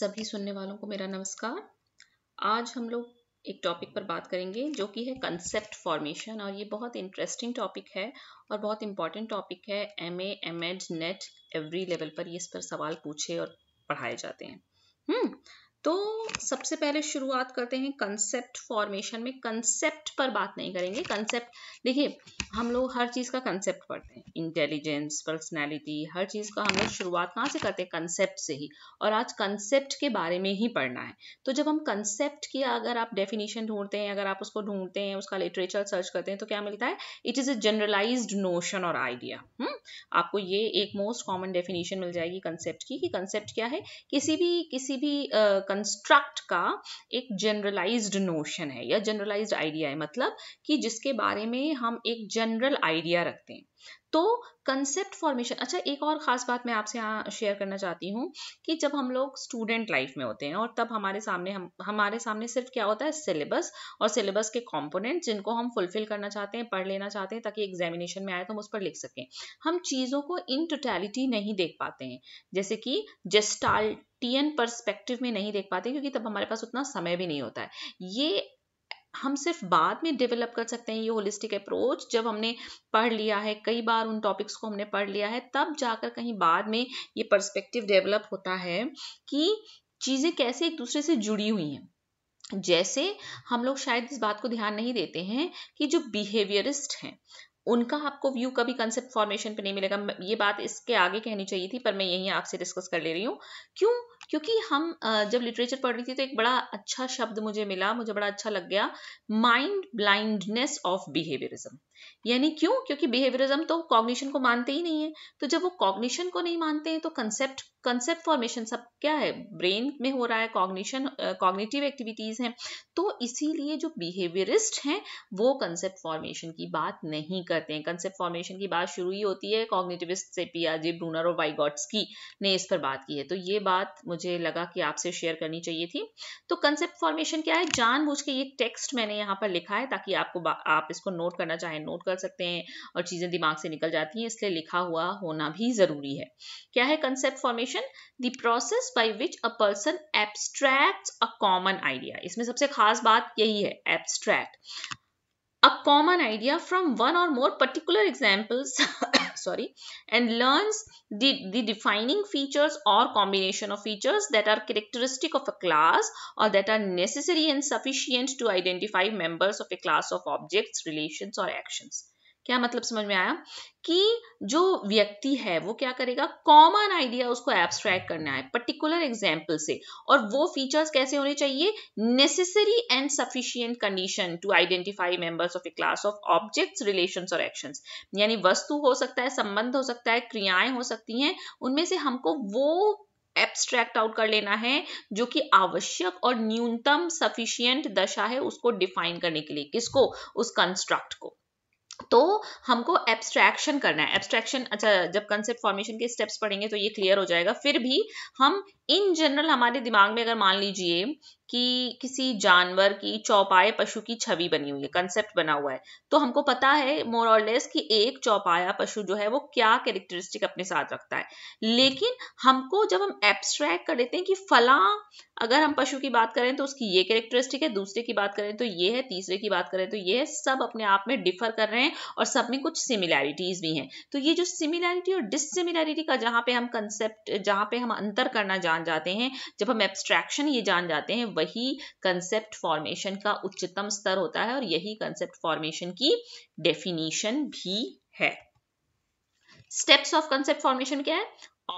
सभी सुनने वालों को मेरा नमस्कार आज हम लोग एक टॉपिक पर बात करेंगे जो कि है कंसेप्ट फॉर्मेशन और ये बहुत इंटरेस्टिंग टॉपिक है और बहुत इंपॉर्टेंट टॉपिक है M A M Ed NET every level पर ये इस पर सवाल पूछे और पढ़ाए जाते हैं हम्म तो सबसे पहले शुरुआत करते हैं कंसेप्ट फॉर्मेशन में कंसेप्ट पर बात नहीं करेंगे कंसेप्ट देखिए हम लोग हर चीज़ का कंसेप्ट पढ़ते हैं इंटेलिजेंस पर्सनैलिटी हर चीज़ का हम लोग शुरुआत कहाँ से करते हैं कंसेप्ट से ही और आज कंसेप्ट के बारे में ही पढ़ना है तो जब हम कंसेप्ट की अगर आप डेफिनेशन ढूंढते हैं अगर आप उसको ढूंढते हैं उसका लिटरेचर सर्च करते हैं तो क्या मिलता है it is a generalize notion और आइडिया आपको ये एक मोस्ट कॉमन डेफिनेशन मिल जाएगी कंसेप्ट की कि कंसेप्ट क्या है किसी भी किसी भी uh, कंस्ट्रक्ट का एक जनरलाइज्ड नोशन है या जनरलाइज्ड आइडिया है मतलब कि जिसके बारे में हम एक जनरल आइडिया रखते हैं तो कंसेप्ट फॉर्मेशन अच्छा एक और ख़ास बात मैं आपसे यहाँ शेयर करना चाहती हूँ कि जब हम लोग स्टूडेंट लाइफ में होते हैं और तब हमारे सामने हम हमारे सामने सिर्फ क्या होता है सिलेबस और सिलेबस के कॉम्पोनेंट जिनको हम फुलफिल करना चाहते हैं पढ़ लेना चाहते हैं ताकि एग्जामिनेशन में आए तो हम उस पर लिख सकें हम चीज़ों को इन टोटैलिटी नहीं देख पाते हैं जैसे कि टीएन परस्पेक्टिव में नहीं देख पाते क्योंकि तब हमारे पास उतना समय भी नहीं होता है ये हम सिर्फ बाद में डेवलप कर सकते हैं ये होलिस्टिक अप्रोच जब हमने पढ़ लिया है कई बार उन टॉपिक्स को हमने पढ़ लिया है तब जाकर कहीं बाद में ये पर्सपेक्टिव डेवलप होता है कि चीज़ें कैसे एक दूसरे से जुड़ी हुई हैं जैसे हम लोग शायद इस बात को ध्यान नहीं देते हैं कि जो बिहेवियरिस्ट हैं उनका आपको व्यू कभी कंसेप्ट फॉर्मेशन पे नहीं मिलेगा ये बात इसके आगे कहनी चाहिए थी पर मैं यही आपसे डिस्कस कर ले रही हूँ क्यों क्योंकि हम जब लिटरेचर पढ़ रही थी तो एक बड़ा अच्छा शब्द मुझे मिला मुझे बड़ा अच्छा लग गया माइंड ब्लाइंडनेस ऑफ बिहेवियरिज्म यानी क्यों क्योंकि बिहेवियरिज्म तो कॉग्निशन को मानते ही नहीं है तो जब वो कॉग्निशन को नहीं मानते हैं तो कंसेप्ट कंसेप्ट फॉर्मेशन सब क्या है ब्रेन में हो रहा है कॉग्निशन कॉग्निटिव एक्टिविटीज हैं तो इसीलिए जो बिहेवियरिस्ट हैं वो कंसेप्ट फॉर्मेशन की बात नहीं करते हैं कंसेप्ट फॉर्मेशन की बात शुरू ही होती है कॉग्निटिविस्ट से पियाजे ब्रूनर और वाइगॉट्स की ने इस पर बात की है तो ये बात मुझे लगा कि आपसे शेयर करनी चाहिए थी तो कंसेप्ट फॉर्मेशन क्या है जानबूझ के ये टेक्स्ट मैंने यहाँ पर लिखा है ताकि आपको आप इसको नोट करना चाहें नोट कर सकते हैं और चीज़ें दिमाग से निकल जाती हैं इसलिए लिखा हुआ होना भी ज़रूरी है क्या है concept formation the process by which a person abstract a common idea इसमें सबसे खास बात यही है abstract a common idea from one or more particular examples sorry and learns the, the defining features or combination of features that are characteristic of a class or that are necessary and sufficient to identify members of a class of objects, relations or actions. क्या मतलब समझ में आया कि जो व्यक्ति है वो क्या करेगा कॉमन आइडिया उसको एब्स्ट्रैक्ट करना है पर्टिकुलर एग्जाम्पल से और वो फीचर्स कैसे होने चाहिए necessary and sufficient condition to identify members of a class of objects relation और एक्शन यानी वस्तु हो सकता है संबंध हो सकता है क्रियाएं हो सकती हैं उनमें से हमको वो एब्स्ट्रैक्ट आउट कर लेना है जो कि आवश्यक और न्यूनतम सफिशियंट दशा है उसको डिफाइन करने के लिए किसको उस कंस्ट्रक्ट को तो हमको एब्स्ट्रैक्शन करना है एब्स्ट्रैक्शन अच्छा जब कंसेप्ट फॉर्मेशन के स्टेप्स पढ़ेंगे तो ये क्लियर हो जाएगा फिर भी हम इन जनरल हमारे दिमाग में अगर मान लीजिए कि किसी जानवर की चौपाया पशु की छवि बनी हुई है कंसेप्ट बना हुआ है तो हमको पता है मोर और लेस कि एक चौपाया पशु जो है वो क्या कैरेक्टरिस्टिक अपने साथ रखता है लेकिन हमको जब हम एब्स्ट्रैक्ट कर लेते हैं कि फला अगर हम पशु की बात करें तो उसकी ये कैरेक्टरिस्टिक है दूसरे की बात करें तो ये है तीसरे की बात करें तो ये है सब अपने आप में डिफर कर रहे हैं हैं और सब में कुछ सिमिलैरिटीज़ भी हैं तो ये जो सिमिलैरिटी और डिससिमिलैरिटी का जहाँ पे हम कंसेप्ट जहाँ पे हम अंतर करना जान जाते हैं जब हम एब्स्ट्रैक्शन ये जान जाते हैं वही कंसेप्ट फॉर्मेशन का उच्चतम स्तर होता है और यही कंसेप्ट फॉर्मेशन की डेफिनीशन भी है स्टेप्स ऑफ कंसेप्ट फॉर्मेशन क्या है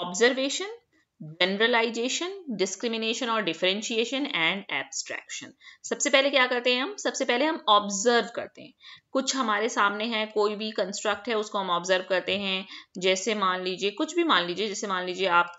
ऑब्जर्वेशन जनरलाइजेशन डिस्क्रिमिनेशन और डिफरेंशिएशन एंड एब्स्ट्रैक्शन सबसे पहले क्या करते हैं हम सबसे पहले हम ऑब्जर्व करते हैं कुछ हमारे सामने है कोई भी कंस्ट्रक्ट है उसको हम ऑब्जर्व करते हैं जैसे मान लीजिए कुछ भी मान लीजिए जैसे मान लीजिए आप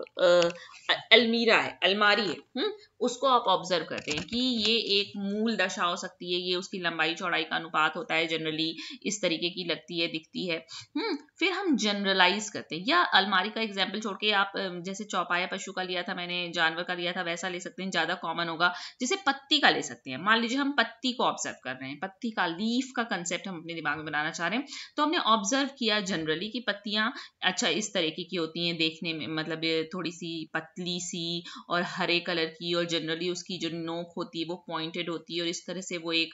अलमीरा है अलमारी है हुँ? हम्म, उसको आप ऑब्जर्व करते हैं कि ये एक मूल दशा हो सकती है ये उसकी लंबाई चौड़ाई का अनुपात होता है जनरली इस तरीके की लगती है दिखती है हुँ? हम्म, फिर हम जनरलाइज करते हैं या अलमारी का एग्जाम्पल छोड़ के आप जैसे चौपाया पशु का लिया था मैंने जानवर का लिया था वैसा ले सकते हैं ज्यादा कॉमन होगा जैसे पत्ती का ले सकते हैं मान लीजिए हम पत्ती को ऑब्जर्व कर रहे हैं पत्ती का लीफ का कंसेप्ट कॉन्सेप्ट हम अपने दिमाग में बनाना चाह रहे हैं तो हमने ऑब्जर्व किया जनरली कि पत्तियाँ अच्छा इस तरीके की होती हैं देखने में मतलब थोड़ी सी पतली सी और हरे कलर की और जनरली उसकी जो नोक होती है वो पॉइंटेड होती है और इस तरह से वो एक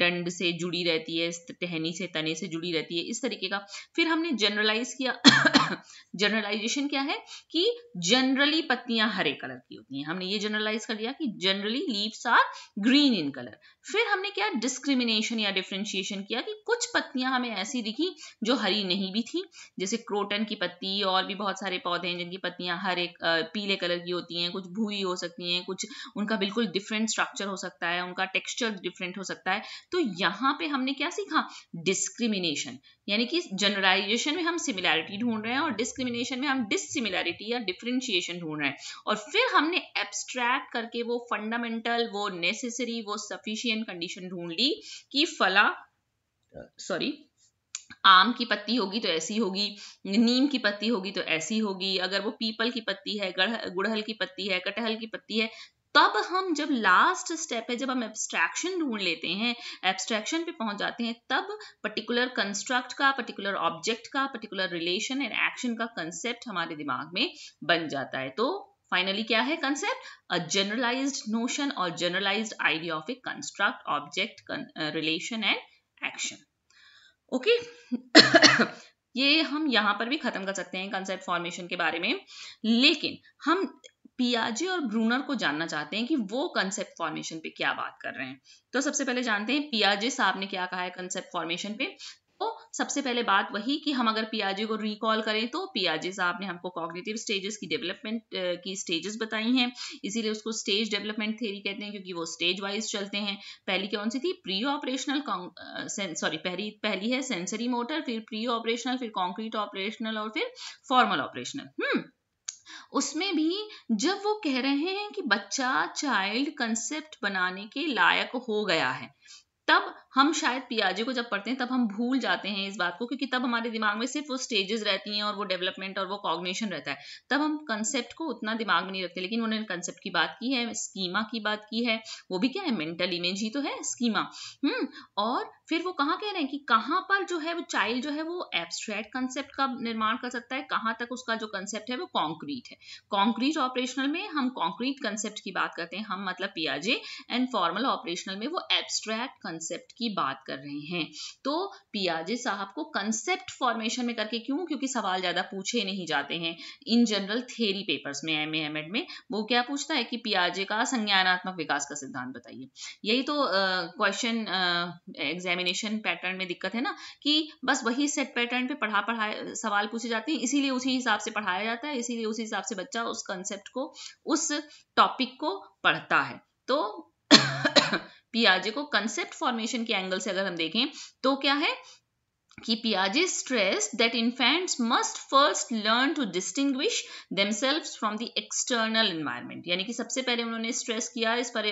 डंड से जुड़ी रहती है टहनी से तने से जुड़ी रहती है इस तरीके का फिर हमने जनरलाइज किया जनरलाइजेशन क्या है कि जनरली पत्तियां हरे कलर की होती हैं हमने ये जनरलाइज कर लिया कि generally leaves are green in colour फिर हमने क्या डिस्क्रिमिनेशन या डिफ्रेंशिएशन किया किया कि कुछ पत्तियां हमें ऐसी दिखी जो हरी नहीं भी थी जैसे क्रोटन की पत्ती और भी बहुत सारे पौधे हैं जिनकी पत्तियां हरे पीले कलर की होती हैं कुछ भूई हो सकती हैं कुछ उनका बिल्कुल डिफरेंट स्ट्रक्चर हो सकता है उनका टेक्स्चर डिफरेंट हो सकता है तो यहाँ पे हमने क्या सीखा डिस्क्रिमिनेशन यानी कि जनरलाइजेशन में हम सिमिलैरिटी ढूंढ रहे हैं और डिस्क्रिमिनेशन में हम डिससिमिलैरिटी या डिफ्रेंशिएशन ढूंढ रहे हैं और फिर हमने एब्स्ट्रैक्ट करके वो फंडामेंटल वो नेसेसरी वो सफिशियंट कंडीशन ढूंढ ली कि फला सॉरी आम की पत्ती होगी तो ऐसी होगी नीम की पत्ती होगी तो ऐसी होगी अगर वो पीपल की पत्ती है गुड़हल की पत्ती है कटहल की पत्ती है तब हम जब लास्ट स्टेप है जब हम एब्स्ट्रैक्शन ढूंढ लेते हैं एब्स्ट्रैक्शन पे पहुंच जाते हैं तब पर्टिकुलर कंस्ट्रक्ट का पर्टिकुलर ऑब्जेक्ट का पर्टिकुलर रिलेशन एंड एक्शन का कंसेप्ट हमारे दिमाग में बन जाता है तो फाइनली क्या है कंसेप्ट अ जनरलाइज्ड नोशन और generalized idea of a construct object relation and action okay ये हम यहाँ पर भी खत्म कर सकते हैं कंसेप्ट फॉर्मेशन के बारे में लेकिन हम पियाजे और ब्रूनर को जानना चाहते हैं कि वो कंसेप्ट फॉर्मेशन पे क्या बात कर रहे हैं तो सबसे पहले जानते हैं पियाजे साहब ने क्या कहा है कंसेप्ट फॉर्मेशन पे सबसे पहले बात वही कि हम अगर पियाजे को रिकॉल करें तो पियाजे साहब ने हमको कॉग्निटिव स्टेजेस की डेवलपमेंट की स्टेजेस बताई हैं इसीलिए उसको स्टेज डेवलपमेंट थेरी कहते हैं क्योंकि वो स्टेज वाइज चलते हैं पहली कौन सी थी प्री ऑपरेशनल सॉरी पहली पहली है सेंसरी मोटर फिर प्री ऑपरेशनल फिर कॉन्क्रीट ऑपरेशनल और फिर फॉर्मल ऑपरेशनल हम्म उसमें भी जब वो कह रहे हैं कि बच्चा चाइल्ड कंसेप्ट बनाने के लायक हो गया है तब हम शायद पियाजे को जब पढ़ते हैं तब हम भूल जाते हैं इस बात को क्योंकि तब हमारे दिमाग में सिर्फ वो स्टेजेस रहती हैं और वो डेवलपमेंट और वो कॉग्नेशन रहता है तब हम कंसेप्ट को उतना दिमाग में नहीं रखते लेकिन उन्होंने कंसेप्ट की बात की है स्कीमा की बात की है वो भी क्या है मेंटल इमेज ही तो है स्कीमा हम्म और फिर वो कहाँ कह रहे हैं कि कहाँ पर जो है वो चाइल्ड जो है वो एब्स्ट्रैक्ट कंसेप्ट का निर्माण कर सकता है कहाँ तक उसका जो कंसेप्ट है वो कॉन्क्रीट है कॉन्क्रीट ऑपरेशनल में हम कॉन्क्रीट कंसेप्ट की बात करते हैं हम मतलब पियाजे एंड फॉर्मल ऑपरेशनल में वो एब्स्ट्रैक्ट कंसेप्ट की बात कर रहे हैं तो पियाजे साहब को कंसेप्ट फॉर्मेशन में करके क्यों क्योंकि सवाल ज़्यादा पूछे नहीं जाते हैं इन जनरल थेरी पेपर्स में एम एम एड में वो क्या पूछता है कि पियाजे का संज्ञानात्मक विकास का सिद्धांत बताइए यही तो question uh, exam examination pattern में दिक्कत है ना कि बस वही सेट पैटर्न पे पढ़ा पढ़ाए सवाल पूछे जाते हैं इसीलिए उसी हिसाब से पढ़ाया जाता है इसीलिए उसी हिसाब से बच्चा उस कंसेप्ट को उस टॉपिक को पढ़ता है तो पियाजे को कंसेप्ट फॉर्मेशन के एंगल से अगर हम देखें तो क्या है कि Piaget stress that infants must first learn to distinguish themselves from the external environment यानी कि सबसे पहले उन्होंने स्ट्रेस किया इस पर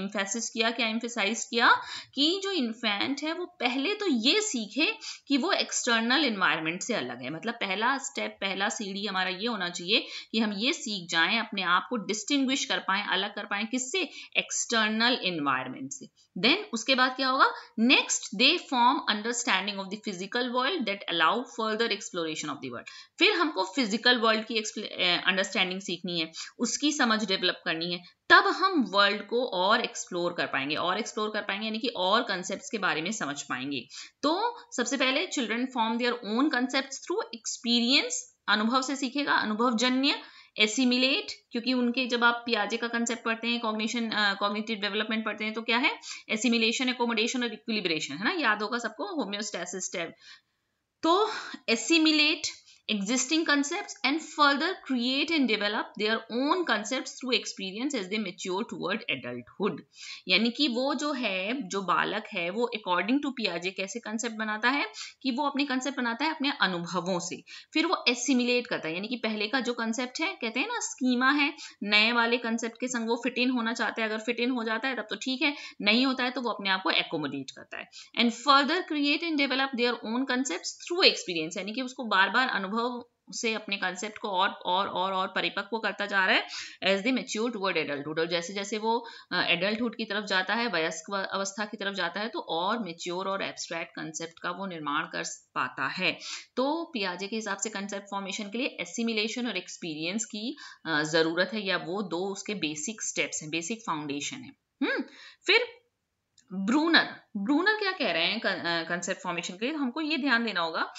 इम्फेसिस किया क्या इम्फेसाइज किया कि जो इन्फेंट है वो पहले तो ये सीखे कि वो एक्सटर्नल इन्वायरमेंट से अलग है मतलब पहला स्टेप पहला सीढ़ी हमारा ये होना चाहिए कि हम ये सीख जाएं अपने आप को डिस्टिंग्विश कर पाएं अलग कर पाएं किससे एक्सटर्नल इन्वायरमेंट से देन उसके बाद क्या होगा next they form understanding of the physic physical world that allow further exploration of the world फिर हमको फिजिकल वर्ल्ड की अंडरस्टैंडिंग सीखनी है उसकी समझ डेवलप करनी है तब हम वर्ल्ड को और एक्सप्लोर कर पाएंगे और एक्सप्लोर कर पाएंगे यानी कि और कंसेप्ट के बारे में समझ पाएंगे तो सबसे पहले children form their own concept through experience अनुभव से सीखेगा अनुभव जन्य एसिमिलेट क्योंकि उनके जब आप पियाजे का कंसेप्ट पढ़ते हैं कॉग्निशन कॉग्निटिव डेवलपमेंट पढ़ते हैं तो क्या है एसिमिलेशन एकोमोडेशन और इक्विलिब्रेशन है ना याद होगा सबको homeostasis step to assimilate existing concepts and further create and develop their own concepts through experience as they mature toward adulthood यानी कि वो जो है जो बालक है वो अकॉर्डिंग टू पियाजे कैसे कंसेप्ट बनाता है कि वो अपने कंसेप्ट बनाता है अपने अनुभवों से फिर वो एसिमिलेट करता है यानी कि पहले का जो कंसेप्ट है कहते हैं ना स्कीमा है नए वाले कंसेप्ट के संग वो फिट इन होना चाहता है अगर फिट इन हो जाता है तब तो ठीक है नहीं होता है तो वो अपने आप को एकोमोडेट करता है and further create and develop their own concept through experience यानी कि उसको बार बार अनुभव अनुभव से अपने कॉन्सेप्ट को और और और और परिपक्व करता जा रहा है as they mature toward adulthood और जैसे जैसे वो एडल्टहुड की तरफ जाता है वयस्क अवस्था की तरफ जाता है तो और मेच्योर और एब्स्ट्रैक्ट कॉन्सेप्ट का वो निर्माण कर पाता है तो पियाजे के हिसाब से कॉन्सेप्ट फॉर्मेशन के लिए एसिमिलेशन और एक्सपीरियंस की ज़रूरत है या वो दो उसके बेसिक स्टेप्स हैं बेसिक फाउंडेशन है हुँ? फिर ब्रूनर ब्रूनर क्या कह रहे हैं कंसेप्ट फॉर्मेशन के लिए हमको ये ध्यान देना होगा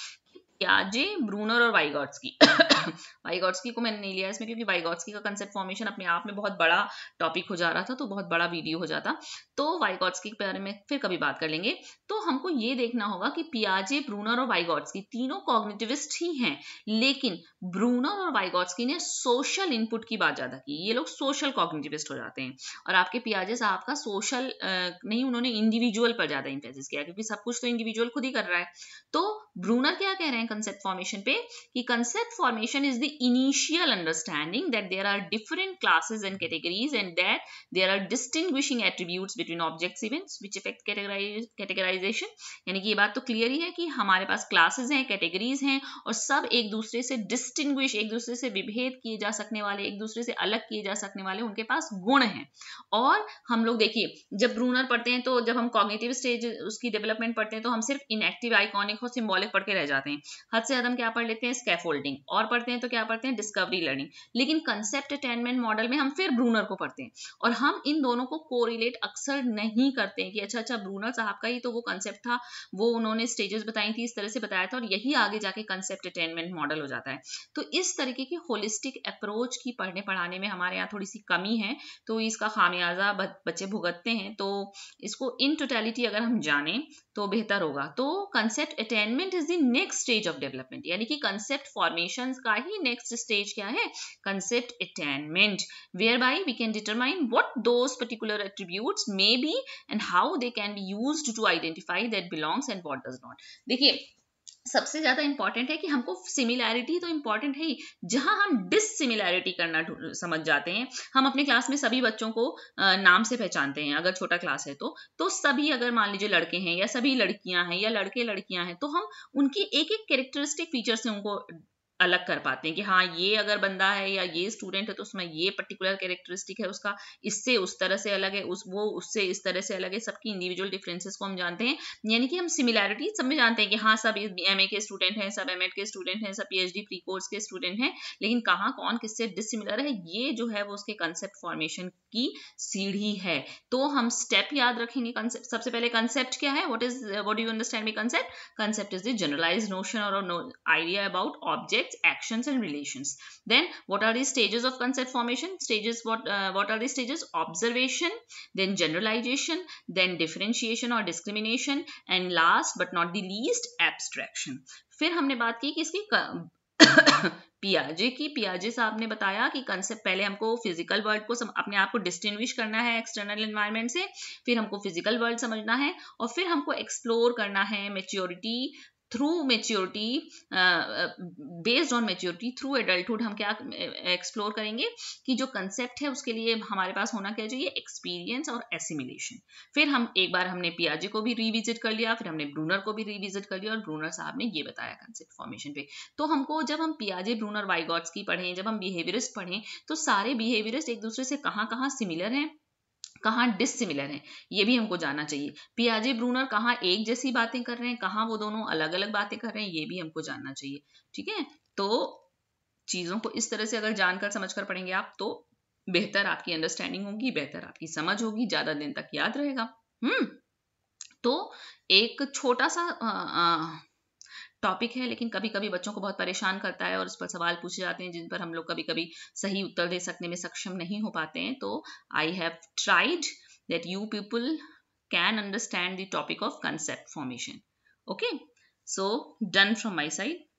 क्या जी ब्रूनर और वाइगॉट्सकी वाइगॉट्सकी को मैंने नहीं लिया इसमें क्योंकि वाइगॉट्सकी का कंसेप्ट फॉर्मेशन अपने आप में बहुत बड़ा टॉपिक हो जा रहा था तो बहुत बड़ा वीडियो हो जाता तो वाइगॉट्सकी के बारे में फिर कभी बात कर लेंगे तो हमको ये देखना होगा कि पियाजे ब्रूनर और वाइगॉट्सकी तीनों कॉग्निटिविस्ट ही हैं लेकिन ब्रूनर और वाइगॉट्सकी ने सोशल इनपुट की बात ज्यादा की ये लोग सोशल कॉग्निटिविस्ट हो जाते हैं और आपके पियाजे साहब का सोशल नहीं उन्होंने इंडिविजुअल पर ज्यादा इंफेसिस किया क्योंकि सब कुछ तो इंडिविजुअल खुद ही कर रहा है तो ब्रूनर क्या कह रहे हैं कंसेप्ट फॉर्मेशन पे कि concept formation is the initial understanding that there are different classes and categories and that there are distinguishing attributes between objects events which effect categorization यानी कि ये बात तो क्लियर ही है कि हमारे पास क्लासेज हैं कैटेगरीज हैं और सब एक दूसरे से डिस्टिंग्विश एक दूसरे से विभेद किए जा सकने वाले एक दूसरे से अलग किए जा सकने वाले उनके पास गुण हैं और हम लोग देखिए जब ब्रूनर पढ़ते हैं तो जब हम कॉग्नेटिव स्टेज उसकी डेवलपमेंट पढ़ते हैं तो हम सिर्फ इनएक्टिव आइकॉनिक और सिंबॉलिक पढ़ के रह जाते हैं हद से हम क्या पढ़ लेते हैं स्कैफोल्डिंग और पढ़ते हैं तो क्या पढ़ते हैं डिस्कवरी लर्निंग लेकिन कंसेप्ट अटेनमेंट मॉडल में हम फिर ब्रूनर को पढ़ते हैं और हम इन दोनों को कोरिलेट अक्सर नहीं करते हैं कि अच्छा अच्छा ब्रूनर साहब का ही तो वो कंसेप्ट था वो उन्होंने स्टेजेस बताई थी इस तरह से बताया था और यही आगे जाके कंसेप्ट अटेनमेंट मॉडल हो जाता है तो इस तरीके की होलिस्टिक अप्रोच की पढ़ने पढ़ाने में हमारे यहाँ थोड़ी सी कमी है तो इसका खामियाजा बच्चे भुगतते हैं तो इसको इन टोटेलिटी अगर हम जाने तो बेहतर होगा तो concept attainment is the next stage stage of development यानी कि कंसेप्ट फॉर्मेशन का ही नेक्स्ट स्टेज क्या है concept attainment where by we can determine what those particular attribute may be and how they can be use to identify that belongs and what does not देखिए सबसे ज़्यादा important है कि हमको similarity तो important है ही जहां हम डिसिमिलैरिटी करना समझ जाते हैं हम अपने क्लास में सभी बच्चों को नाम से पहचानते हैं अगर छोटा क्लास है तो तो सभी अगर मान लीजिए लड़के हैं या सभी लड़कियां हैं या लड़के लड़कियां हैं तो हम उनकी एक एक कैरेक्टरिस्टिक फीचर से उनको अलग कर पाते हैं कि हाँ ये अगर बंदा है या ये स्टूडेंट है तो उसमें ये पर्टिकुलर कैरेक्टरिस्टिक है उसका इससे उस तरह से अलग है उस वो उससे इस तरह से अलग है सबकी इंडिविजुअल डिफरेंसेस को हम जानते हैं यानी कि हम सिमिलैरिटी सब में जानते हैं कि हाँ सब एम के स्टूडेंट हैं सब एम के स्टूडेंट हैं सब पी प्री कोर्स के स्टूडेंट हैं लेकिन कहाँ कौन किससे डिसिमिलर है ये जो है वो उसके कंसेप्ट फॉर्मेशन की सीढ़ी है तो हम स्टेप याद रखेंगे सबसे पहले कंसेप्ट क्या है what is what do understand me concept concept is the generalize notion और idea about object states, actions and relations. Then what are the stages of concept formation? Stages what uh, what are the stages? Observation, then generalization, then differentiation or discrimination and last but not the least abstraction. फिर हमने बात की कि इसकी पियाजे की पियाजे साहब ने बताया कि कंसेप्ट पहले हमको फिजिकल वर्ल्ड को सम, अपने आप को डिस्टिंग्विश करना है एक्सटर्नल एनवायरनमेंट से फिर हमको फिजिकल वर्ल्ड समझना है और फिर हमको एक्सप्लोर करना है maturity through maturity based on maturity through adulthood हम क्या एक्सप्लोर uh, करेंगे कि जो कंसेप्ट है उसके लिए हमारे पास होना क्या चाहिए एक्सपीरियंस और एसिमिलेशन फिर हम एक बार हमने पियाजे को भी रिविजिट कर लिया फिर हमने ब्रूनर को भी रिविजिट कर लिया और ब्रूनर साहब ने ये बताया कंसेप्ट फॉर्मेशन पे तो हमको जब हम पियाजे ब्रूनर वाइगॉट्स की पढ़ें जब हम बिहेवियरिस्ट पढ़ें तो सारे बिहेवियरिस्ट एक दूसरे से कहाँ कहाँ सिमिलर हैं कहाँ डिसिमिलर हैं ये भी हमको जानना चाहिए पियाजे ब्रूनर कहाँ एक जैसी बातें कर रहे हैं कहाँ वो दोनों अलग अलग बातें कर रहे हैं ये भी हमको जानना चाहिए ठीक है तो चीज़ों को इस तरह से अगर जानकर समझ कर पढ़ेंगे आप तो बेहतर आपकी अंडरस्टैंडिंग होगी बेहतर आपकी समझ होगी ज़्यादा दिन तक याद रहेगा हम्म तो एक छोटा सा आ, आ, टॉपिक है लेकिन कभी कभी बच्चों को बहुत परेशान करता है और उस पर सवाल पूछे जाते हैं जिन पर हम लोग कभी कभी सही उत्तर दे सकने में सक्षम नहीं हो पाते हैं तो I have tried that you people can understand the topic of concept formation okay so done from my side